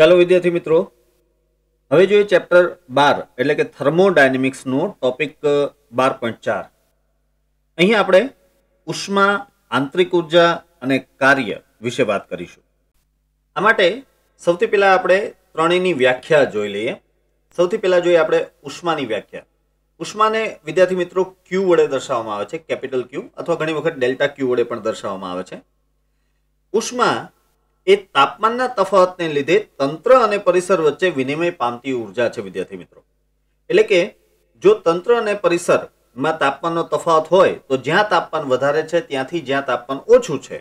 ચાલો વિદ્યાર્થી મિત્રો હવે જોઈએ ચેપ્ટર બાર એટલે કે થર્મોડાયનેમિક્સનો ટોપિક બાર પોઈન્ટ ચાર અહીં આપણે ઉષ્મા આંતરિક ઉર્જા અને કાર્ય વિશે વાત કરીશું આ માટે સૌથી પહેલાં આપણે ત્રણેયની વ્યાખ્યા જોઈ લઈએ સૌથી પહેલાં જોઈએ આપણે ઉષ્માની વ્યાખ્યા ઉષ્માને વિદ્યાર્થી મિત્રો ક્યુ વડે દર્શાવવામાં આવે છે કેપિટલ ક્યુ અથવા ઘણી વખત ડેલ્ટા ક્યુ વડે પણ દર્શાવવામાં આવે છે ઉષ્મા એ તાપમાનના તફાવતને લીધે તંત્ર અને પરિસર વચ્ચે વિનિમય પામતી ઉર્જા છે વિદ્યાર્થી મિત્રો એટલે કે જો તંત્ર અને પરિસરમાં તાપમાનનો તફાવત હોય તો જ્યાં તાપમાન વધારે છે ત્યાંથી જ્યાં તાપમાન ઓછું છે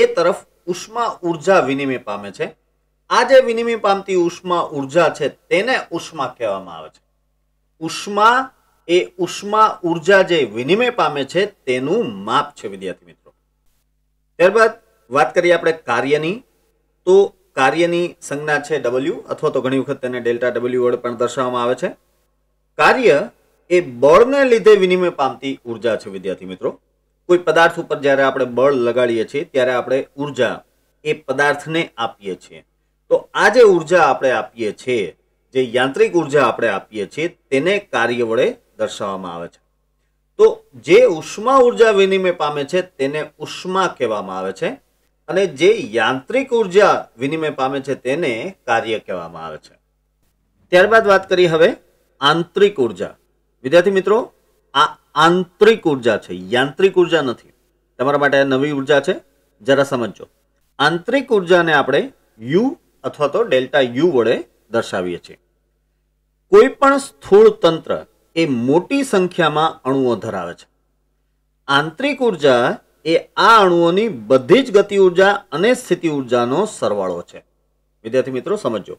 એ તરફ ઉષ્મા ઉર્જા વિનિમય પામે છે આ જે વિનિમય પામતી ઉષ્મા ઉર્જા છે તેને ઉષ્મા કહેવામાં આવે છે ઉષ્મા એ ઉષ્મા ઉર્જા જે વિનિમય પામે છે તેનું માપ છે વિદ્યાર્થી મિત્રો ત્યારબાદ વાત કરીએ આપણે કાર્યની તો કાર્યની સંજ્ઞા છે ડબલ્યુ અથવા તો ઘણી વખત તેને ડેલ્ટા ડબલ્યુ વડે પણ દર્શાવવામાં આવે છે કાર્ય એ બળને લીધે વિનિમય પામતી ઉર્જા છે વિદ્યાર્થી મિત્રો કોઈ પદાર્થ ઉપર જ્યારે આપણે બળ લગાડીએ છીએ ત્યારે આપણે ઉર્જા એ પદાર્થને આપીએ છીએ તો આ જે ઉર્જા આપણે આપીએ છીએ જે યાંત્રિક ઉર્જા આપણે આપીએ છીએ તેને કાર્ય વડે દર્શાવવામાં આવે છે તો જે ઉષ્મા ઉર્જા વિનિમય પામે છે તેને ઉષ્મા કહેવામાં આવે છે અને જે યાંત્રિક ઉર્જા વિનિમય પામે છે તેને કાર્ય કહેવામાં આવે છે ત્યારબાદ વાત કરી હવે આંતરિક ઉર્જા વિદ્યાર્થી મિત્રો આ આંતરિક ઉર્જા છે યાંત્રિક ઉર્જા નથી તમારા માટે નવી ઉર્જા છે જરા સમજો આંતરિક ઉર્જાને આપણે યુ અથવા તો ડેલ્ટા યુ વડે દર્શાવીએ છીએ કોઈ પણ સ્થૂળ તંત્ર એ મોટી સંખ્યામાં અણુઓ ધરાવે છે આંતરિક ઉર્જા એ આ અણુઓની બધી જ ગતિ ઉર્જા અને સ્થિતિ ઉર્જાનો સરવાળો છે વિદ્યાર્થી મિત્રો સમજો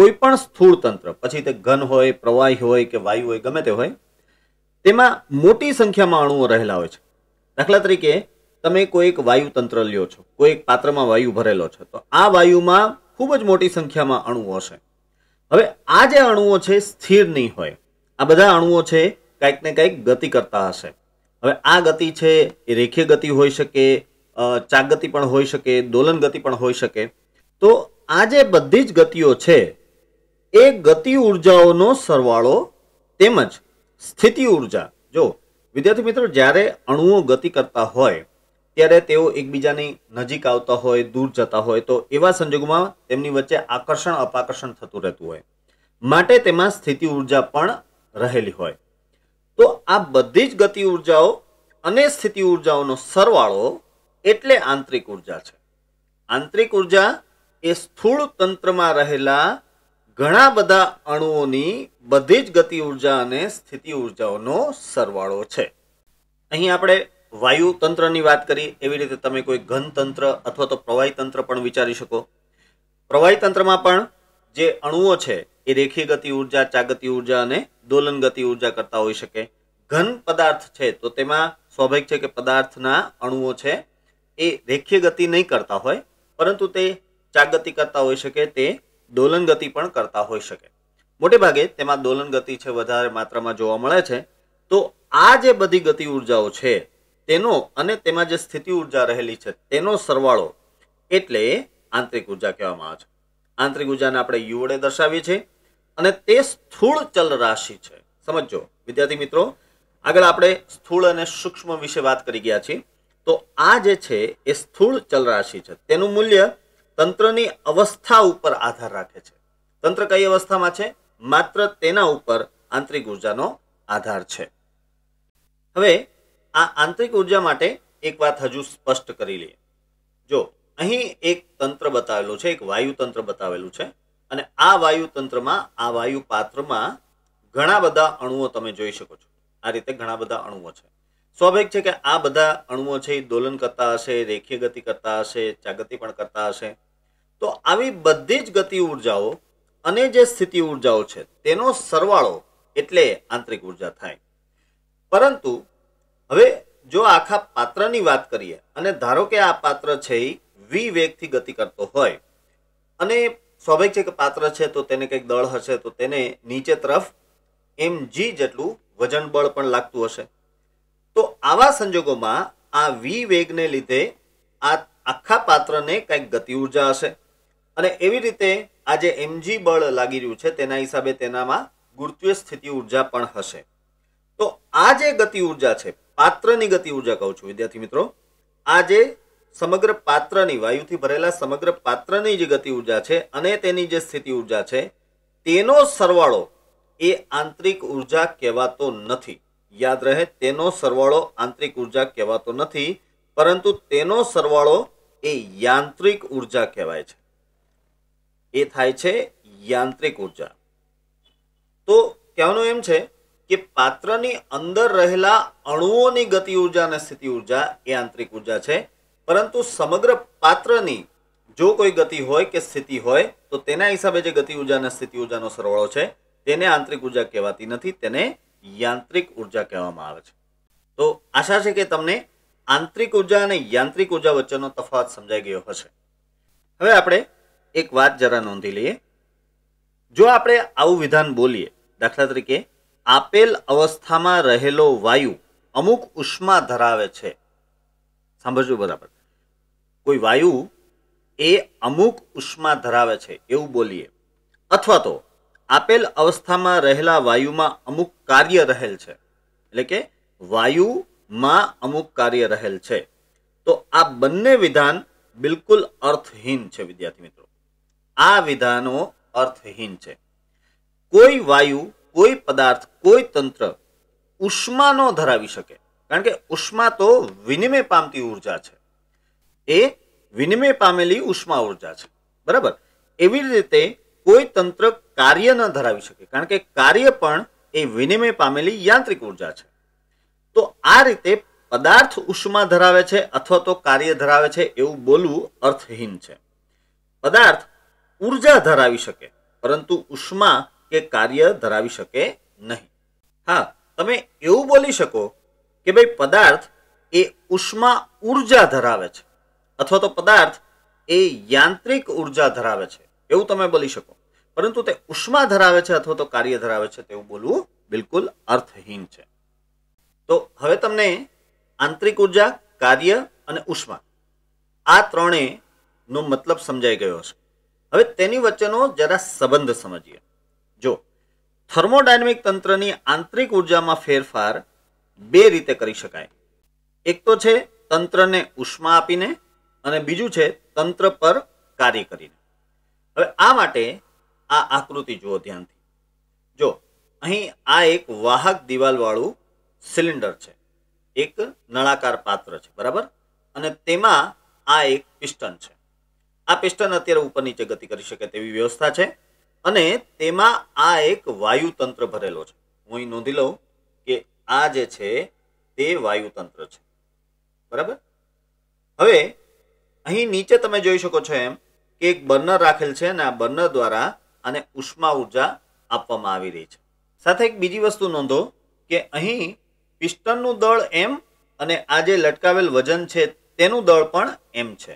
કોઈ પણ સ્થૂળ તંત્ર પછી તે ઘન હોય પ્રવાહી હોય કે વાયુ હોય ગમે તે હોય તેમાં મોટી સંખ્યામાં અણુઓ રહેલા હોય છે દાખલા તરીકે તમે કોઈ એક તંત્ર લ્યો છો કોઈ એક પાત્રમાં વાયુ ભરેલો છે તો આ વાયુમાં ખૂબ જ મોટી સંખ્યામાં અણુઓ હશે હવે આ જે અણુઓ છે સ્થિર નહીં હોય આ બધા અણુઓ છે કંઈક ને કંઈક ગતિ કરતા હશે હવે આ ગતિ છે એ રેખીય ગતિ હોઈ શકે ચાક ગતિ પણ હોઈ શકે દોલન ગતિ પણ હોઈ શકે તો આ જે બધી જ ગતિઓ છે એ ગતિ ઉર્જાઓનો સરવાળો તેમજ સ્થિતિ ઉર્જા જો વિદ્યાર્થી મિત્રો જ્યારે અણુઓ ગતિ કરતા હોય ત્યારે તેઓ એકબીજાની નજીક આવતા હોય દૂર જતા હોય તો એવા સંજોગોમાં તેમની વચ્ચે આકર્ષણ અપાકર્ષણ થતું રહેતું હોય માટે તેમાં સ્થિતિ ઉર્જા પણ રહેલી હોય તો આ બધી જ ગતિ ઉર્જાઓ અને સ્થિતિ ઉર્જાઓનો સરવાળો એટલે આંતરિક ઉર્જા છે આંતરિક ઉર્જા એ સ્થૂળ તંત્રમાં રહેલા ઘણા બધા અણુઓની બધી જ ગતિ ઉર્જા અને સ્થિતિ ઉર્જાઓનો સરવાળો છે અહીં આપણે વાયુ તંત્રની વાત કરી એવી રીતે તમે કોઈ ઘન તંત્ર અથવા તો પ્રવાહી તંત્ર પણ વિચારી શકો પ્રવાહી તંત્રમાં પણ જે અણુઓ છે એ રેખીય ગતિ ઉર્જા ચાગતિ ઉર્જા અને દોલન ગતિ ઉર્જા કરતા હોઈ શકે ઘન પદાર્થ છે તો તેમાં સ્વાભાવિક છે કે પદાર્થના અણુઓ છે એ રેખીય ગતિ નહીં કરતા હોય પરંતુ તે ચાગતિ કરતા હોઈ શકે તે દોલન ગતિ પણ કરતા હોઈ શકે મોટે ભાગે તેમાં દોલન ગતિ છે વધારે માત્રામાં જોવા મળે છે તો આ જે બધી ગતિ ઉર્જાઓ છે તેનો અને તેમાં જે સ્થિતિ ઉર્જા રહેલી છે તેનો સરવાળો એટલે આંતરિક ઉર્જા કહેવામાં આવે છે આંતરિક ઉર્જાને આપણે યુ વડે દર્શાવીએ છીએ અને તે સ્થૂળ ચલ રાશિ છે સમજો વિદ્યાર્થી મિત્રો આગળ આપણે સ્થૂળ અને સૂક્ષ્મ વિશે વાત કરી ગયા છીએ તો આ જે છે એ સ્થૂળ ચલ રાશિ છે તેનું મૂલ્ય તંત્રની અવસ્થા ઉપર આધાર રાખે છે તંત્ર કઈ અવસ્થામાં છે માત્ર તેના ઉપર આંતરિક ઉર્જાનો આધાર છે હવે આ આંતરિક ઉર્જા માટે એક વાત હજુ સ્પષ્ટ કરી લઈએ જો અહીં એક તંત્ર બતાવેલું છે એક વાયુ તંત્ર બતાવેલું છે અને આ વાયુતંત્રમાં આ વાયુ પાત્રમાં ઘણા બધા અણુઓ તમે જોઈ શકો છો આ રીતે ઘણા બધા અણુઓ છે સ્વાભાવિક છે કે આ બધા અણુઓ છે એ દોલન કરતા હશે રેખીય ગતિ કરતા હશે ચાગતિ પણ કરતા હશે તો આવી બધી જ ગતિ ઉર્જાઓ અને જે સ્થિતિ ઉર્જાઓ છે તેનો સરવાળો એટલે આંતરિક ઉર્જા થાય પરંતુ હવે જો આખા પાત્રની વાત કરીએ અને ધારો કે આ પાત્ર છે વિવેગથી ગતિ કરતો હોય અને સ્વાભાવિક છે કે પાત્ર છે તો તેને કંઈક દળ હશે તો તેને નીચે તરફ એમ જી જેટલું વજન બળ પણ લાગતું હશે તો આવા સંજોગોમાં આ વી વેગને લીધે આ આખા પાત્રને કંઈક ગતિ ઉર્જા હશે અને એવી રીતે આ જે એમજી બળ લાગી રહ્યું છે તેના હિસાબે તેનામાં ગુરુત્વીય સ્થિતિ ઉર્જા પણ હશે તો આ જે ગતિ ઉર્જા છે પાત્રની ગતિ ઉર્જા કહું છું વિદ્યાર્થી મિત્રો આ જે સમગ્ર પાત્રની વાયુથી ભરેલા સમગ્ર પાત્રની જે ગતિ ઉર્જા છે અને તેની જે સ્થિતિ ઉર્જા છે તેનો સરવાળો એ આંતરિક ઉર્જા કહેવાતો નથી યાદ રહે તેનો સરવાળો આંતરિક ઉર્જા કહેવાતો નથી પરંતુ તેનો સરવાળો એ યાંત્રિક ઉર્જા કહેવાય છે એ થાય છે યાંત્રિક ઉર્જા તો કહેવાનું એમ છે કે પાત્રની અંદર રહેલા અણુઓની ગતિ ઉર્જા અને સ્થિતિ ઉર્જા એ આંતરિક ઉર્જા છે પરંતુ સમગ્ર પાત્રની જો કોઈ ગતિ હોય કે સ્થિતિ હોય તો તેના હિસાબે જે ગતિ ઉર્જા અને સ્થિતિ ઉર્જાનો સરવાળો છે તેને આંતરિક ઉર્જા કહેવાતી નથી તેને યાંત્રિક ઉર્જા કહેવામાં આવે છે તો આશા છે કે તમને આંતરિક ઉર્જા અને યાંત્રિક ઉર્જા વચ્ચેનો તફાવત સમજાઈ ગયો હશે હવે આપણે એક વાત જરા નોંધી લઈએ જો આપણે આવું વિધાન બોલીએ દાખલા તરીકે આપેલ અવસ્થામાં રહેલો વાયુ અમુક ઉષ્મા ધરાવે છે સાંભળજો બરાબર કોઈ વાયુ એ અમુક ઉષ્મા ધરાવે છે એવું બોલીએ અથવા તો આપેલ અવસ્થામાં રહેલા વાયુમાં અમુક કાર્ય રહેલ છે એટલે કે વાયુમાં અમુક કાર્ય રહેલ છે તો આ બંને વિધાન બિલકુલ અર્થહીન છે વિદ્યાર્થી મિત્રો આ વિધાનો અર્થહીન છે કોઈ વાયુ કોઈ પદાર્થ કોઈ તંત્ર ઉષ્મા ન ધરાવી શકે કારણ કે ઉષ્મા તો વિનિમય પામતી ઉર્જા છે એ વિનિમય પામેલી ઉષ્મા ઉર્જા છે બરાબર એવી રીતે કોઈ તંત્ર કાર્ય ન ધરાવી શકે કારણ કે કાર્ય પણ એ વિનિમય પામેલી યાંત્રિક ઉર્જા છે તો આ રીતે પદાર્થ ઉષ્મા ધરાવે છે અથવા તો કાર્ય ધરાવે છે એવું બોલવું અર્થહીન છે પદાર્થ ઉર્જા ધરાવી શકે પરંતુ ઉષ્મા કે કાર્ય ધરાવી શકે નહીં હા તમે એવું બોલી શકો કે ભાઈ પદાર્થ એ ઉષ્મા ઉર્જા ધરાવે છે અથવા તો પદાર્થ એ યાંત્રિક ઉર્જા ધરાવે છે એવું તમે બોલી શકો પરંતુ તે ઉષ્મા ધરાવે છે અથવા તો કાર્ય ધરાવે છે તેવું બોલવું બિલકુલ અર્થહીન છે તો હવે તમને આંતરિક ઉર્જા કાર્ય અને ઉષ્મા આ ત્રણેયનો મતલબ સમજાઈ ગયો છે હવે તેની વચ્ચેનો જરા સંબંધ સમજીએ જો થર્મોડાયનેમિક તંત્રની આંતરિક ઉર્જામાં ફેરફાર બે રીતે કરી શકાય એક તો છે તંત્રને ઉષ્મા આપીને અને બીજું છે તંત્ર પર કાર્ય કરીને હવે આ માટે આ આકૃતિ જુઓ ધ્યાનથી જો અહીં આ એક વાહક દિવાલવાળું સિલિન્ડર છે એક નળાકાર પાત્ર છે બરાબર અને તેમાં આ એક પિસ્ટન છે આ પિસ્ટન અત્યારે ઉપર નીચે ગતિ કરી શકે તેવી વ્યવસ્થા છે અને તેમાં આ એક વાયુતંત્ર ભરેલો છે હું અહીં નોંધી લઉં કે આ જે છે તે વાયુતંત્ર છે બરાબર હવે અહીં નીચે તમે જોઈ શકો છો એમ કે એક બર્નર રાખેલ છે અને આ બર્નર દ્વારા અને ઉષ્મા ઉર્જા આપવામાં આવી રહી છે સાથે એક બીજી વસ્તુ નોંધો કે અહીં પિસ્ટનનું દળ એમ અને આ જે લટકાવેલ વજન છે તેનું દળ પણ એમ છે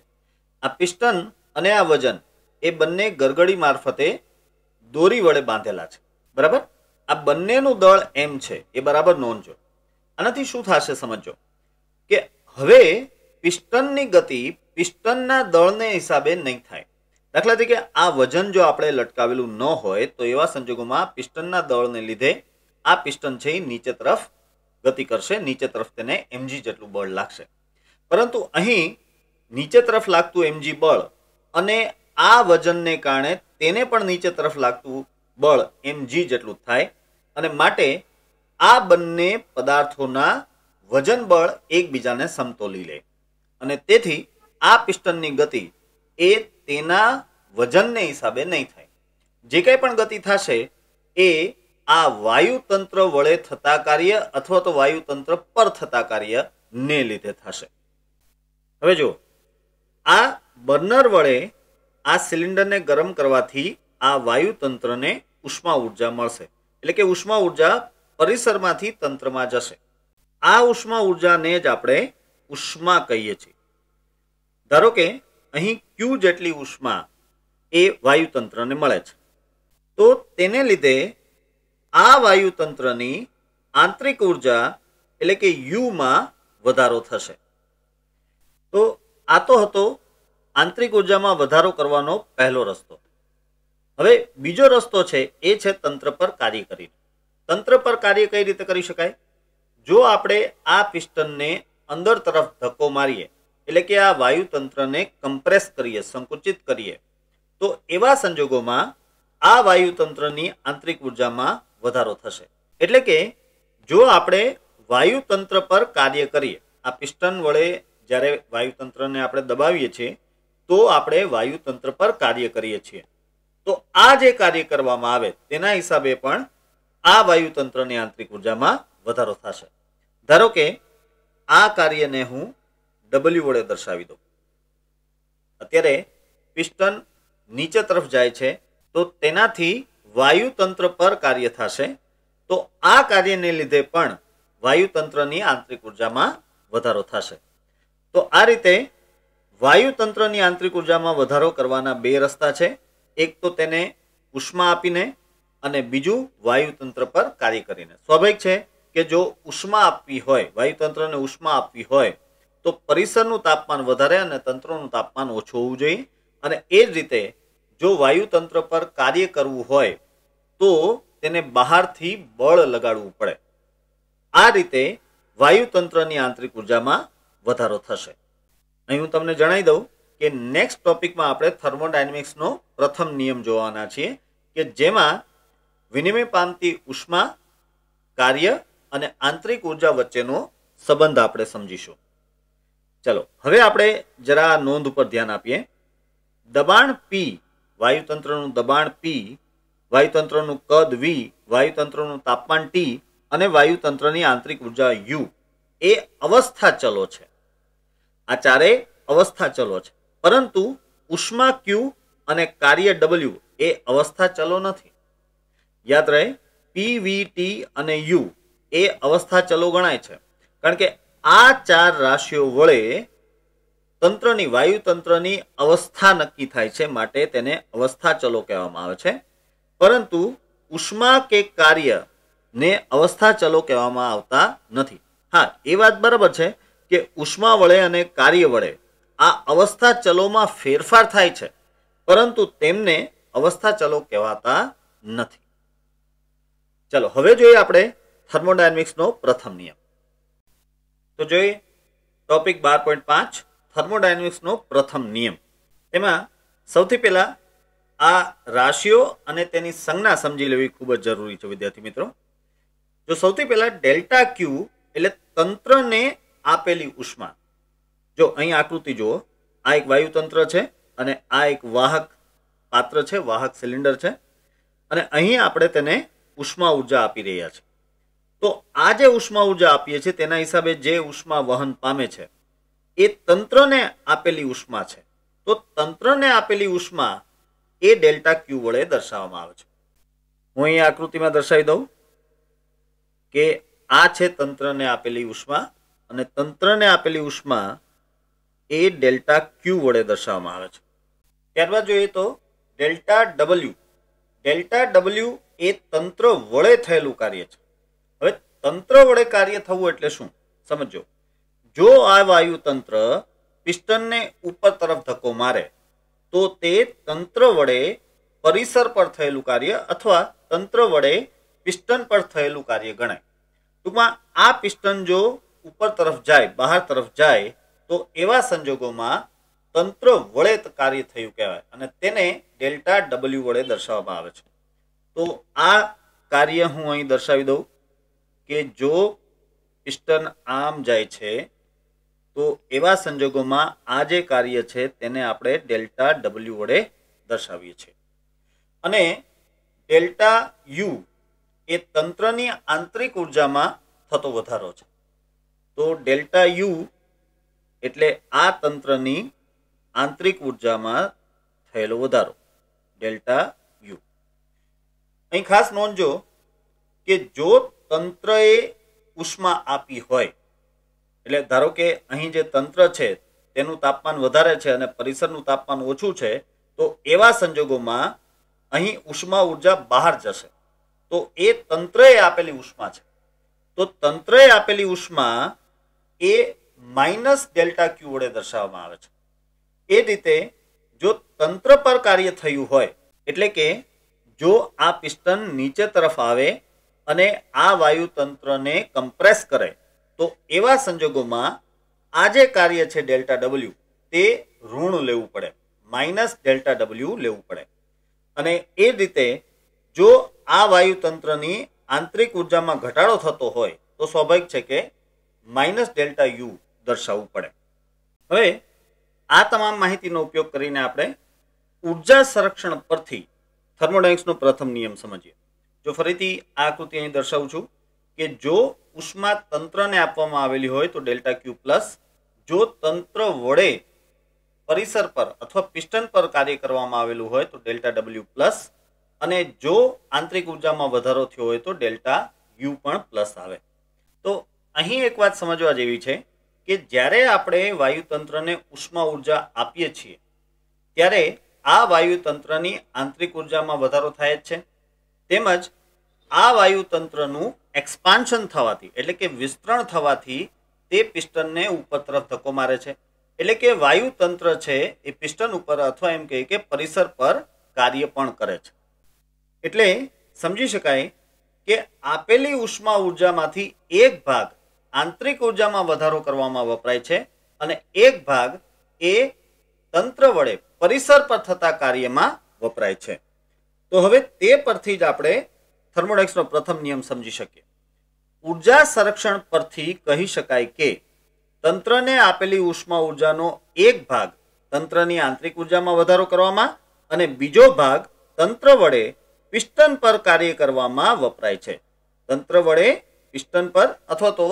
આ પિસ્ટન અને આ વજન એ બંને ગરગડી મારફતે દોરી વડે બાંધેલા છે બરાબર આ બંનેનું દળ એમ છે એ બરાબર નોંધજો આનાથી શું થશે સમજો કે હવે પિસ્ટનની ગતિ પિસ્ટનના દળને હિસાબે નહીં થાય દાખલા તરીકે આ વજન જો આપણે લટકાવેલું ન હોય તો એવા સંજોગોમાં પિસ્ટનના દળને લીધે આ પિસ્ટન છે એ નીચે તરફ ગતિ કરશે નીચે તરફ તેને એમજી જેટલું બળ લાગશે પરંતુ અહીં નીચે તરફ લાગતું એમજી બળ અને આ વજનને કારણે તેને પણ નીચે તરફ લાગતું બળ એમજી જેટલું થાય અને માટે આ બંને પદાર્થોના વજન બળ એકબીજાને સમતોલી લે અને તેથી આ પિસ્ટનની ગતિ એ તેના વજનને હિસાબે નહીં થાય જે કંઈ પણ ગતિ થશે એ આ વાયુતંત્ર વડે થતા કાર્ય અથવા તો વાયુતંત્ર પર થતા કાર્ય ને લીધે થશે હવે જો આ બર્નર વડે આ સિલિન્ડરને ગરમ કરવાથી આ વાયુતંત્રને ઉષ્મા ઉર્જા મળશે એટલે કે ઉષ્મા ઉર્જા પરિસરમાંથી તંત્રમાં જશે આ ઉષ્મા ઉર્જાને જ આપણે ઉષ્મા કહીએ છીએ ધારો કે અહીં ક્યુ જેટલી ઉષ્મા એ વાયુતંત્રને મળે છે તો તેને લીધે આ વાયુતંત્રની આંતરિક ઉર્જા એટલે કે યુમાં વધારો થશે તો આ તો હતો આંતરિક ઉર્જામાં વધારો કરવાનો પહેલો રસ્તો હવે બીજો રસ્તો છે એ છે તંત્ર પર કાર્ય કરીને તંત્ર પર કાર્ય કઈ રીતે કરી શકાય જો આપણે આ પિસ્ટનને અંદર તરફ ધક્કો મારીએ એટલે કે આ વાયુતંત્રને કમ્પ્રેસ કરીએ સંકુચિત કરીએ તો એવા સંજોગોમાં આ વાયુતંત્રની આંતરિક ઉર્જામાં વધારો થશે એટલે કે જો આપણે વાયુતંત્ર પર કાર્ય કરીએ આ પિસ્ટન વડે જ્યારે વાયુતંત્રને આપણે દબાવીએ છીએ તો આપણે વાયુતંત્ર પર કાર્ય કરીએ છીએ તો આ જે કાર્ય કરવામાં આવે તેના હિસાબે પણ આ વાયુતંત્રની આંતરિક ઉર્જામાં વધારો થશે ધારો કે આ કાર્યને હું ડબલ્યુ વડે દર્શાવી દો અત્યારે પિસ્ટન નીચે તરફ જાય છે તો તેનાથી વાયુતંત્ર પર કાર્ય થશે તો આ કાર્યને લીધે પણ વાયુતંત્રની આંતરિક ઉર્જામાં વધારો થશે તો આ રીતે વાયુતંત્રની આંતરિક ઉર્જામાં વધારો કરવાના બે રસ્તા છે એક તો તેને ઉષ્મા આપીને અને બીજું વાયુતંત્ર પર કાર્ય કરીને સ્વાભાવિક છે કે જો ઉષ્મા આપવી હોય વાયુતંત્રને ઉષ્મા આપવી હોય તો પરિસરનું તાપમાન વધારે અને તંત્રનું તાપમાન ઓછું હોવું જોઈએ અને એ જ રીતે જો વાયુતંત્ર પર કાર્ય કરવું હોય તો તેને બહારથી બળ લગાડવું પડે આ રીતે વાયુતંત્રની આંતરિક ઉર્જામાં વધારો થશે અહીં હું તમને જણાવી દઉં કે નેક્સ્ટ ટોપિકમાં આપણે થર્મોડાયનેમિક્સનો પ્રથમ નિયમ જોવાના છીએ કે જેમાં વિનિમય પામતી ઉષ્મા કાર્ય અને આંતરિક ઉર્જા વચ્ચેનો સંબંધ આપણે સમજીશું ચલો હવે આપણે જરા નોંધ ઉપર ધ્યાન આપીએ દબાણ પી વાયુતંત્રનું દબાણ પી વાયુતંત્રનું કદ વી વાયુતંત્રનું તાપમાન ટી અને વાયુતંત્રની આંતરિક ઉર્જા યુ એ અવસ્થા ચલો છે આ ચારે અવસ્થા ચલો છે પરંતુ ઉષ્મા ક્યુ અને કાર્ય ડબલ્યુ એ અવસ્થા ચલો નથી યાદ રહે પી વી ટી અને યુ એ અવસ્થા ચલો ગણાય છે કારણ કે આ ચાર રાશિઓ વડે તંત્રની વાયુતંત્રની અવસ્થા નક્કી થાય છે માટે તેને અવસ્થા ચલો કહેવામાં આવે છે પરંતુ ઉષ્મા કે કાર્યને અવસ્થા ચલો કહેવામાં આવતા નથી હા એ વાત બરાબર છે કે ઉષ્મા વડે અને કાર્ય વડે આ અવસ્થા ચલોમાં ફેરફાર થાય છે પરંતુ તેમને અવસ્થા ચલો કહેવાતા નથી ચલો હવે જોઈએ આપણે થર્મોડાયનેમિક્સનો પ્રથમ નિયમ તો જોઈએ ટોપિક બાર પોઈન્ટ પાંચ થર્મોડાયનેમિક્સનો પ્રથમ નિયમ એમાં સૌથી પહેલાં આ રાશિઓ અને તેની સંજ્ઞા સમજી લેવી ખૂબ જ જરૂરી છે વિદ્યાર્થી મિત્રો જો સૌથી પહેલાં ડેલ્ટા ક્યુ એટલે તંત્રને આપેલી ઉષ્મા જો અહીં આકૃતિ જુઓ આ એક વાયુતંત્ર છે અને આ એક વાહક પાત્ર છે વાહક સિલિન્ડર છે અને અહીં આપણે તેને ઉષ્મા ઉર્જા આપી રહ્યા છીએ તો આ જે ઉષ્મા ઉર્જા આપીએ છીએ તેના હિસાબે જે ઉષ્મા વહન પામે છે એ તંત્રને આપેલી ઉષ્મા છે તો તંત્રને આપેલી ઉષ્મા એ ડેલ્ટા ક્યુ વડે દર્શાવવામાં આવે છે હું અહીં આકૃતિમાં દર્શાવી દઉં કે આ છે તંત્રને આપેલી ઉષ્મા અને તંત્રને આપેલી ઉષ્મા એ ડેલ્ટા ક્યુ વડે દર્શાવવામાં આવે છે ત્યારબાદ જોઈએ તો ડેલ્ટા ડબલ્યુ ડેલ્ટા ડબલ્યુ એ તંત્ર વડે થયેલું કાર્ય છે તંત્ર વડે કાર્ય થવું એટલે શું સમજો જો આ વાયુ તંત્ર પિસ્ટનને ઉપર તરફ ધક્કો મારે તો તે તંત્ર વડે પરિસર પર થયેલું કાર્ય અથવા તંત્ર વડે પિસ્ટન પર થયેલું કાર્ય ગણાય ટૂંકમાં આ પિસ્ટન જો ઉપર તરફ જાય બહાર તરફ જાય તો એવા સંજોગોમાં તંત્ર વડે કાર્ય થયું કહેવાય અને તેને ડેલ્ટા ડબલ્યુ વડે દર્શાવવામાં આવે છે તો આ કાર્ય હું અહીં દર્શાવી દઉં કે જો પિસ્ટન આમ જાય છે તો એવા સંજોગોમાં આ જે કાર્ય છે તેને આપણે ડેલ્ટા ડબલ્યુ વડે દર્શાવીએ છીએ અને ડેલ્ટા યુ એ તંત્રની આંતરિક ઉર્જામાં થતો વધારો છે તો ડેલ્ટા યુ એટલે આ તંત્રની આંતરિક ઉર્જામાં થયેલો વધારો ડેલ્ટા યુ અહીં ખાસ નોંધજો કે જો તંત્રએ ઉષ્મા આપી હોય એટલે ધારો કે અહીં જે તંત્ર છે તેનું તાપમાન વધારે છે અને પરિસરનું તાપમાન ઓછું છે તો એવા સંજોગોમાં અહીં ઉષ્મા ઉર્જા બહાર જશે તો એ તંત્રએ આપેલી ઉષ્મા છે તો તંત્રએ આપેલી ઉષ્મા એ માઇનસ ડેલ્ટા ક્યુ વડે દર્શાવવામાં આવે છે એ રીતે જો તંત્ર પર કાર્ય થયું હોય એટલે કે જો આ પિસ્ટન નીચે તરફ આવે અને આ વાયુતંત્રને કમ્પ્રેસ કરે તો એવા સંજોગોમાં આ જે કાર્ય છે ડેલ્ટા ડબલ્યુ તે ઋણ લેવું પડે માઇનસ ડેલ્ટા ડબલ્યુ લેવું પડે અને એ રીતે જો આ વાયુતંત્રની આંતરિક ઉર્જામાં ઘટાડો થતો હોય તો સ્વાભાવિક છે કે માઇનસ ડેલ્ટા યુ દર્શાવવું પડે હવે આ તમામ માહિતીનો ઉપયોગ કરીને આપણે ઉર્જા સંરક્ષણ પરથી થર્મોડાઇક્સનો પ્રથમ નિયમ સમજીએ જો ફરીથી આ આકૃતિ અહીં દર્શાવું છું કે જો ઉષ્મા તંત્રને આપવામાં આવેલી હોય તો ડેલ્ટા ક્યુ પ્લસ જો તંત્ર વડે પરિસર પર અથવા પિસ્ટન પર કાર્ય કરવામાં આવેલું હોય તો ડેલ્ટા ડબલ્યુ પ્લસ અને જો આંતરિક ઉર્જામાં વધારો થયો હોય તો ડેલ્ટા યુ પણ પ્લસ આવે તો અહીં એક વાત સમજવા જેવી છે કે જ્યારે આપણે વાયુતંત્રને ઉષ્મા ઉર્જા આપીએ છીએ ત્યારે આ વાયુતંત્રની આંતરિક ઉર્જામાં વધારો થાય જ છે તેમજ આ વાયુતંત્રનું એક્સપાન્શન થવાથી એટલે કે વિસ્તરણ થવાથી તે પિસ્ટનને ઉપર તરફ ધક્કો મારે છે એટલે કે વાયુતંત્ર છે એ પિસ્ટન ઉપર અથવા એમ કહે કે પરિસર પર કાર્ય પણ કરે છે એટલે સમજી શકાય કે આપેલી ઉષ્મા ઉર્જામાંથી એક ભાગ આંતરિક ઉર્જામાં વધારો કરવામાં વપરાય છે અને એક ભાગ એ તંત્ર વડે પરિસર પર થતા કાર્યમાં વપરાય છે તો હવે તે પરથી જ આપણે થર્મોડાઇક્સનો પ્રથમ નિયમ સમજી શકીએ ઉર્જા સંરક્ષણ પરથી કહી શકાય કે તંત્રને આપેલી ઉષ્મા ઉર્જાનો એક ભાગ તંત્રની આંતરિક ઉર્જામાં વધારો કરવામાં અને બીજો ભાગ તંત્ર વડે પિસ્ટન પર કાર્ય કરવામાં વપરાય છે તંત્ર વડે પિસ્ટન પર અથવા તો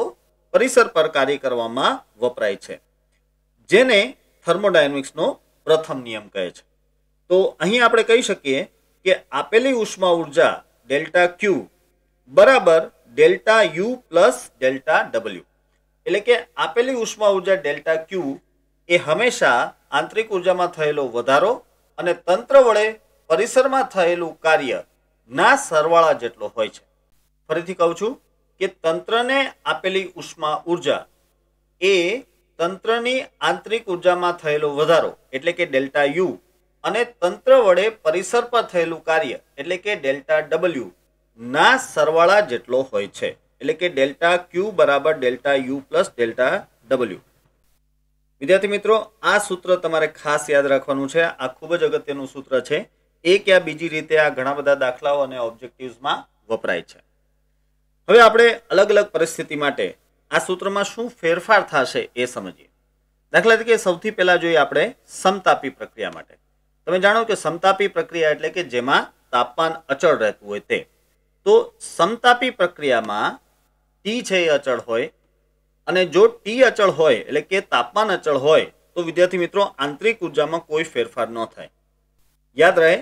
પરિસર પર કાર્ય કરવામાં વપરાય છે જેને થર્મોડાયનેમિક્સનો પ્રથમ નિયમ કહે છે તો અહીં આપણે કહી શકીએ કે આપેલી ઉષ્મા ઉર્જા ડેલ્ટા ક્યુ બરાબર delta U plus delta W એટલે કે આપેલી ઉષ્મા ઉર્જા ડેલ્ટા ક્યુ એ હંમેશા આંતરિક ઉર્જામાં થયેલો વધારો અને તંત્ર વડે પરિસરમાં થયેલું કાર્ય ના સરવાળા જેટલો હોય છે ફરીથી કહું છું કે તંત્રને આપેલી ઉષ્મા ઉર્જા એ તંત્રની આંતરિક ઉર્જામાં થયેલો વધારો એટલે કે ડેલ્ટા યુ અને તંત્ર વડે પરિસર પર થયેલું કાર્ય એટલે કે ડેલ્ટા ડબલ્યુ ના સરવાળા જેટલો હોય છે એટલે કે ડેલ્ટા ક્યુ બરાબર delta U plus delta W વિદ્યાર્થી મિત્રો આ સૂત્ર તમારે ખાસ યાદ રાખવાનું છે આ ખૂબ જ અગત્યનું સૂત્ર છે એક યા બીજી રીતે આ ઘણા બધા દાખલાઓ અને ઓબ્જેક્ટિવમાં વપરાય છે હવે આપણે અલગ અલગ પરિસ્થિતિ માટે આ સૂત્રમાં શું ફેરફાર થશે એ સમજીએ દાખલા તરીકે સૌથી પહેલાં જોઈએ આપણે સમતાપી પ્રક્રિયા માટે તમે જાણો કે સમતાપી પ્રક્રિયા એટલે કે જેમાં તાપમાન અચળ રહેતું હોય તે તો સમતાપી પ્રક્રિયામાં ટી છે એ અચળ હોય અને જો ટી અચળ હોય એટલે કે તાપમાન અચળ હોય તો વિદ્યાર્થી મિત્રો આંતરિક ઉર્જામાં કોઈ ફેરફાર ન થાય યાદ રહે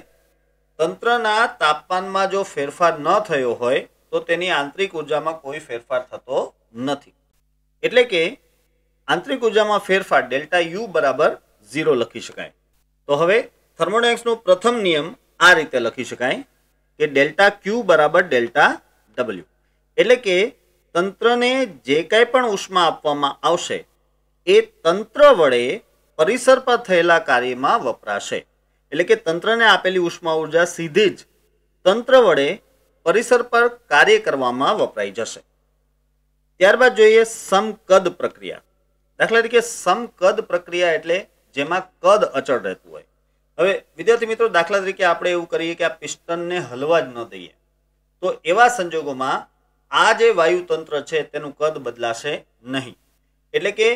તંત્રના તાપમાનમાં જો ફેરફાર ન થયો હોય તો તેની આંતરિક ઉર્જામાં કોઈ ફેરફાર થતો નથી એટલે કે આંતરિક ઉર્જામાં ફેરફાર ડેલ્ટા યુ બરાબર ઝીરો લખી શકાય તો હવે થર્મોડાયક્સનો પ્રથમ નિયમ આ રીતે લખી શકાય કે ડેલ્ટા ક્યુ બરાબર ડેલ્ટા ડબલ્યુ એટલે કે તંત્રને જે કાંઈ પણ ઉષ્મા આપવામાં આવશે એ તંત્ર વડે પરિસર પર થયેલા કાર્યમાં વપરાશે એટલે કે તંત્રને આપેલી ઉષ્મા ઉર્જા સીધી જ તંત્ર વડે પરિસર પર કાર્ય કરવામાં વપરાઈ જશે ત્યારબાદ જોઈએ સમકદ પ્રક્રિયા દાખલા તરીકે સમકદ પ્રક્રિયા એટલે જેમાં કદ અચળ રહેતું હોય હવે વિદ્યાર્થી મિત્રો દાખલા તરીકે આપણે એવું કરીએ કે આ પિસ્ટનને હલવા જ ન દઈએ તો એવા સંજોગોમાં આ જે વાયુતંત્ર છે તેનું કદ બદલાશે નહીં એટલે કે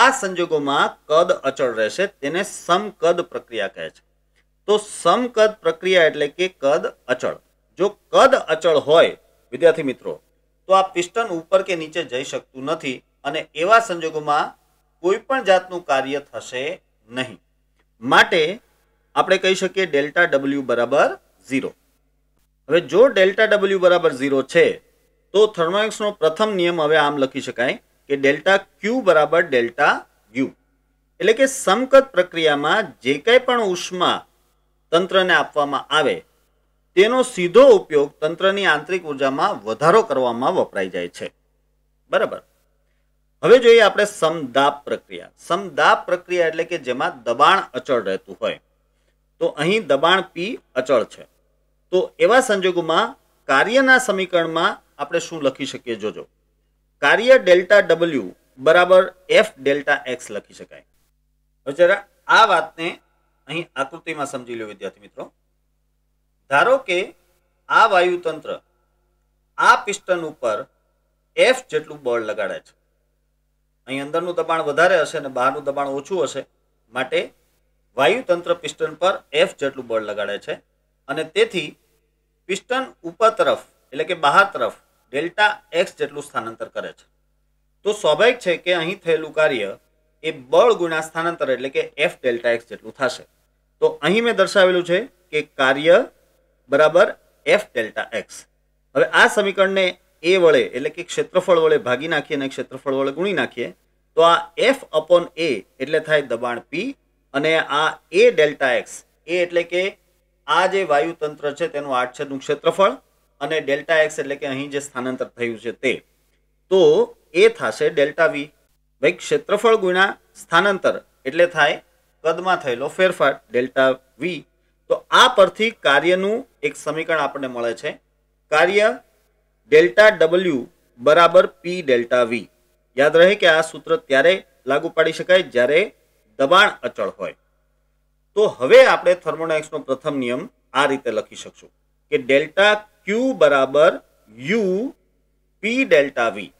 આ સંજોગોમાં કદ અચળ રહેશે તેને સમકદ પ્રક્રિયા કહે છે તો સમકદ પ્રક્રિયા એટલે કે કદ અચળ જો કદ અચળ હોય વિદ્યાર્થી મિત્રો તો આ પિસ્ટન ઉપર કે નીચે જઈ શકતું નથી અને એવા સંજોગોમાં કોઈ પણ જાતનું કાર્ય થશે નહીં માટે આપણે કહી શકીએ ડેલ્ટા ડબલ્યુ બરાબર ઝીરો હવે જો ડેલ્ટા ડબલ્યુ બરાબર ઝીરો છે તો થર્મોઇક્સનો પ્રથમ નિયમ હવે આમ લખી શકાય કે ડેલ્ટા ક્યુ બરાબર ડેલ્ટા યુ એટલે કે સમકત પ્રક્રિયામાં જે કંઈ પણ ઉષ્મા તંત્રને આપવામાં આવે તેનો સીધો ઉપયોગ તંત્રની આંતરિક ઉર્જામાં વધારો કરવામાં વપરાઈ જાય છે બરાબર હવે જોઈએ આપણે સમદાપ પ્રક્રિયા સમદાપ પ્રક્રિયા એટલે કે જેમાં દબાણ અચળ રહેતું હોય તો અહીં દબાણ પી અચળ છે તો એવા સંજોગોમાં કાર્યના સમીકરણમાં આપણે શું લખી શકીએ જોજો કાર્ય ડેલ્ટા ડબલ્યુ બરાબર એફ ડેલ્ટા એક્સ લખી શકાય હવે જરા આ વાતને અહીં આકૃતિમાં સમજી લો વિદ્યાર્થી મિત્રો ધારો કે આ વાયુતંત્ર આ પિસ્ટન ઉપર એફ જેટલું બળ લગાડે છે અહીં અંદરનું દબાણ વધારે હશે અને બહારનું દબાણ ઓછું હશે માટે વાયુતંત્ર પિસ્ટન પર એફ જેટલું બળ લગાડે છે અને તેથી પિસ્ટન ઉપર તરફ એટલે કે બહાર તરફ ડેલ્ટા એક્સ જેટલું સ્થાનાંતર કરે છે તો સ્વાભાવિક છે કે અહીં થયેલું કાર્ય એ બળ ગુણા સ્થાનાંતર એટલે કે એફ ડેલ્ટા એક્સ જેટલું થશે તો અહીં મેં દર્શાવેલું છે કે કાર્ય બરાબર એફ ડેલ્ટા એક્સ હવે આ સમીકરણને એ વડે એટલે કે ક્ષેત્રફળ વડે ભાગી નાખીએ અને ક્ષેત્રફળ વડે ગુણી નાખીએ તો આ એફ અપોન એ એટલે થાય દબાણ પી અને આ એ ડેલ્ટા એક્સ એ એટલે કે આ જે વાયુતંત્ર છે તેનું આડછેદનું ક્ષેત્રફળ અને ડેલ્ટા એક્સ એટલે કે અહીં જે સ્થાનાંતર થયું છે તે તો એ થશે ડેલ્ટા વી ભાઈ ક્ષેત્રફળ ગુણ્યા સ્થાનાંતર એટલે થાય કદમાં થયેલો ફેરફાર ડેલ્ટા વી તો આ પરથી કાર્યનું એક સમીકરણ આપણને મળે છે કાર્ય ડેલ્ટા ડબલ્યુ બરાબર પી ડેલ્ટા વી યાદ રહે કે આ સૂત્ર ત્યારે લાગુ પાડી શકાય જ્યારે દબાણ અચળ હોય તો હવે આપણે થર્મોડાઇક્સનો પ્રથમ નિયમ આ રીતે લખી શકશું કે ડેલ્ટા ક્યુ બરાબર યુ પી ડેલ્ટા વી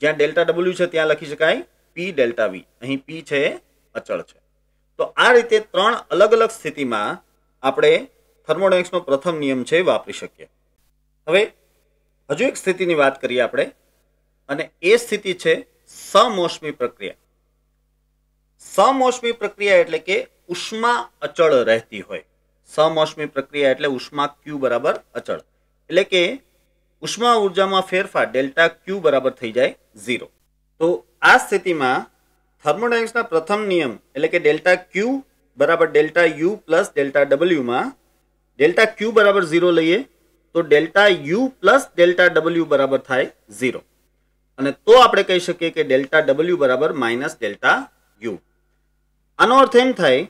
જ્યાં ડેલ્ટા ડબલ્યુ છે ત્યાં લખી શકાય પી ડેલ્ટા વી અહીં પી છે અચળ છે તો આ રીતે ત્રણ અલગ અલગ સ્થિતિમાં આપણે થર્મોડાઇક્સનો પ્રથમ નિયમ છે વાપરી શકીએ હવે હજુ એક સ્થિતિની વાત કરીએ આપણે અને એ સ્થિતિ છે સમોસમી પ્રક્રિયા સમોસમી પ્રક્રિયા એટલે કે ઉષ્મા અચળ રહેતી હોય સમોસમી પ્રક્રિયા એટલે ઉષ્મા ક્યુ બરાબર અચળ એટલે કે ઉષ્મા ઉર્જામાં ફેરફાર ડેલ્ટા ક્યુ બરાબર થઈ જાય ઝીરો તો આ સ્થિતિમાં થર્મોડાયન્સના પ્રથમ નિયમ એટલે કે ડેલ્ટા ક્યુ બરાબર ડેલ્ટા યુ પ્લસ ડેલ્ટા ડબલ્યુમાં ડેલ્ટા ક્યુ બરાબર ઝીરો લઈએ તો delta U plus delta W બરાબર થાય ઝીરો અને તો આપણે કહી શકીએ કે ડેલ્ટા ડબલ્યુ બરાબર માઇનસ ડેલ્ટા યુ આનો અર્થ એમ થાય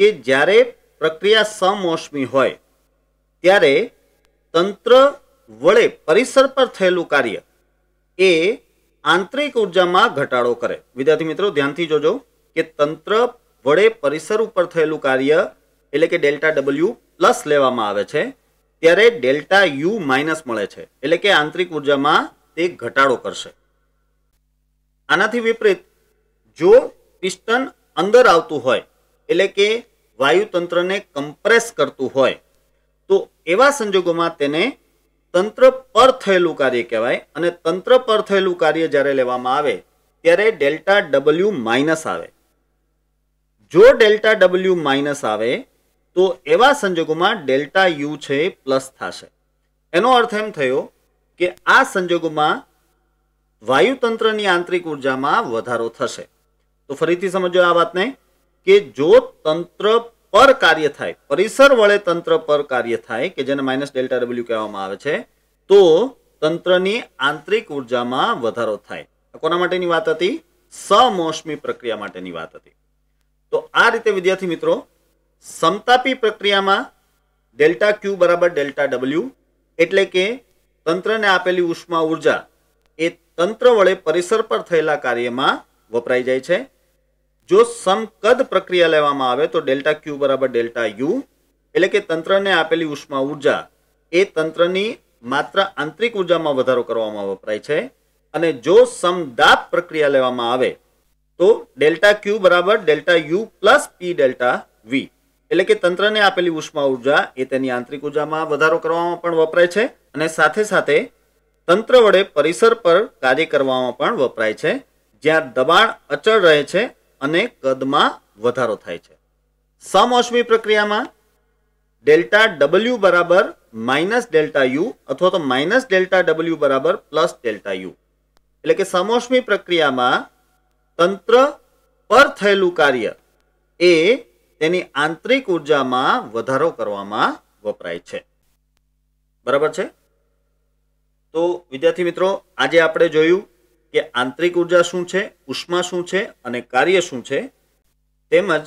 કે જ્યારે પ્રક્રિયા સમોસમી હોય ત્યારે તંત્ર વડે પરિસર પર થયેલું કાર્ય એ આંતરિક ઉર્જામાં ઘટાડો કરે વિદ્યાર્થી મિત્રો ધ્યાનથી જોજો કે તંત્ર વડે પરિસર ઉપર થયેલું કાર્ય એટલે કે ડેલ્ટા ડબલ્યુ પ્લસ લેવામાં આવે છે ત્યારે ડેલ્ટા યુ માઇનસ મળે છે એટલે કે આંતરિક ઉર્જામાં તે ઘટાડો કરશે આનાથી વિપરીત જો પિસ્ટન અંદર આવતું હોય એટલે કે વાયુતંત્રને કમ્પ્રેસ કરતું હોય તો એવા સંજોગોમાં તેને તંત્ર પર થયેલું કાર્ય કહેવાય અને તંત્ર પર થયેલું કાર્ય જ્યારે લેવામાં આવે ત્યારે ડેલ્ટા ડબલ્યુ માઇનસ આવે જો ડેલ્ટા ડબલ્યુ માઇનસ આવે તો એવા સંજોગોમાં ડેલ્ટા યુ છે પ્લસ થશે એનો અર્થ એમ થયો કે આ સંજોગોમાં વાયુતંત્રની આંતરિક ઉર્જામાં વધારો થશે તો ફરીથી સમજો આ વાતને કે જો તંત્ર પર કાર્ય થાય પરિસર વડે તંત્ર પર કાર્ય થાય કે જેને માઇનસ ડેલ્ટા ડબલ્યુ કહેવામાં આવે છે તો તંત્રની આંતરિક ઉર્જામાં વધારો થાય કોના માટેની વાત હતી સમોસમી પ્રક્રિયા માટેની વાત હતી તો આ રીતે વિદ્યાર્થી મિત્રો સમતાપી પ્રક્રિયામાં ડેલ્ટા ક્યુ બરાબર ડેલ્ટા ડબલ્યુ એટલે કે તંત્રને આપેલી ઉષ્મા ઉર્જા એ તંત્ર વડે પરિસર પર થયેલા કાર્યમાં વપરાઈ જાય છે જો સમકદ પ્રક્રિયા લેવામાં આવે તો ડેલ્ટા ક્યુ બરાબર ડેલ્ટા યુ એટલે કે તંત્રને આપેલી ઉષ્મા ઉર્જા એ તંત્રની માત્ર આંતરિક ઉર્જામાં વધારો કરવામાં વપરાય છે અને જો સમદાપ પ્રક્રિયા લેવામાં આવે તો ડેલ્ટા ક્યુ બરાબર delta U plus P delta V એટલે કે તંત્રને આપેલી ઉષ્મા ઉર્જા એ તેની આંતરિક ઉર્જામાં વધારો કરવામાં પણ વપરાય છે અને સાથે સાથે તંત્ર વડે પરિસર પર કાર્ય કરવામાં પણ વપરાય છે જ્યાં દબાણ અચળ રહે છે અને કદમાં વધારો થાય છે સમોસમી પ્રક્રિયામાં ડેલ્ટા ડબલ્યુ બરાબર માઇનસ ડેલ્ટા યુ અથવા તો માઇનસ ડેલ્ટા ડબલ્યુ બરાબર પ્લસ ડેલ્ટા યુ એટલે કે સમોસમી પ્રક્રિયામાં તંત્ર પર થયેલું કાર્ય એ તેની આંતરિક ઉર્જામાં વધારો કરવામાં વપરાય છે બરાબર છે તો વિદ્યાર્થી મિત્રો આજે આપણે જોયું કે આંતરિક ઉર્જા શું છે ઉષ્મા શું છે અને કાર્ય શું છે તેમજ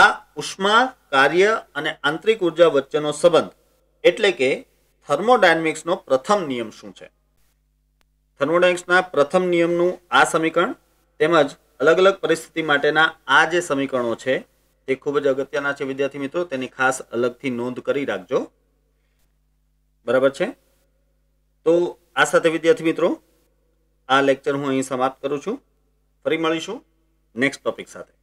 આ ઉષ્મા કાર્ય અને આંતરિક ઉર્જા વચ્ચેનો સંબંધ એટલે કે થર્મોડાયનેમિક્સનો પ્રથમ નિયમ શું છે થર્મોડાયનેમિક્સના પ્રથમ નિયમનું આ સમીકરણ તેમજ અલગ અલગ પરિસ્થિતિ માટેના આ જે સમીકરણો છે તે ખૂબ જ અગત્યના છે વિદ્યાર્થી મિત્રો તેની ખાસ અલગથી નોંધ કરી રાખજો બરાબર છે તો આ સાથે વિદ્યાર્થી મિત્રો આ લેક્ચર હું અહીં સમાપ્ત કરું છું ફરી મળીશું નેક્સ્ટ ટોપિક સાથે